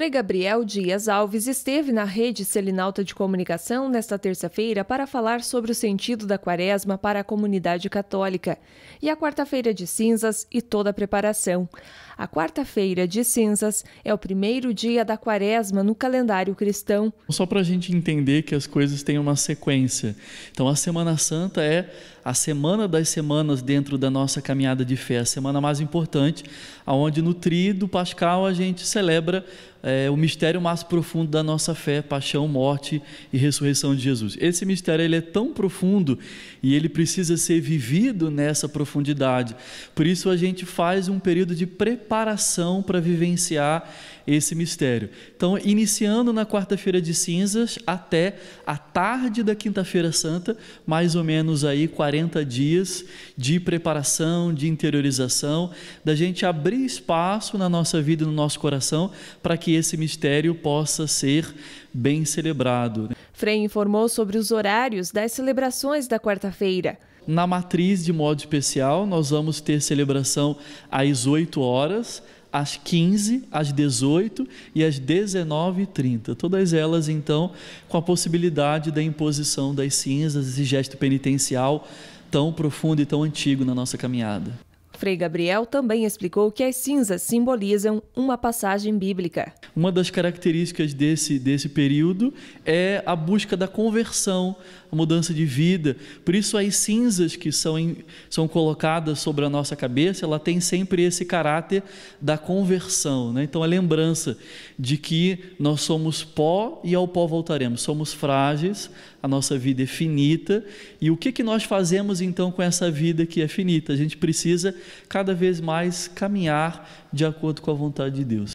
Frei Gabriel Dias Alves esteve na rede Selinalta de Comunicação nesta terça-feira para falar sobre o sentido da quaresma para a comunidade católica e a quarta-feira de cinzas e toda a preparação. A quarta-feira de cinzas é o primeiro dia da quaresma no calendário cristão. Então, só para a gente entender que as coisas têm uma sequência. Então, a Semana Santa é a semana das semanas dentro da nossa caminhada de fé, a semana mais importante, aonde no tríduo pascal a gente celebra é, o mistério mais profundo da nossa fé, paixão, morte e ressurreição de Jesus. Esse mistério ele é tão profundo e ele precisa ser vivido nessa profundidade. Por isso a gente faz um período de preparação para vivenciar esse mistério. Então, iniciando na quarta-feira de cinzas até a tarde da quinta-feira santa, mais ou menos aí 40 dias de preparação, de interiorização, da gente abrir espaço na nossa vida, no nosso coração, para que que esse mistério possa ser bem celebrado. Frei informou sobre os horários das celebrações da quarta-feira. Na matriz, de modo especial, nós vamos ter celebração às 8 horas, às 15, às 18 e às 19h30. Todas elas, então, com a possibilidade da imposição das cinzas, esse gesto penitencial tão profundo e tão antigo na nossa caminhada. Frei Gabriel também explicou que as cinzas simbolizam uma passagem bíblica. Uma das características desse, desse período é a busca da conversão, a mudança de vida. Por isso, as cinzas que são, em, são colocadas sobre a nossa cabeça, ela tem sempre esse caráter da conversão. Né? Então, a é lembrança de que nós somos pó e ao pó voltaremos. Somos frágeis, a nossa vida é finita. E o que, que nós fazemos então com essa vida que é finita? A gente precisa cada vez mais caminhar de acordo com a vontade de Deus.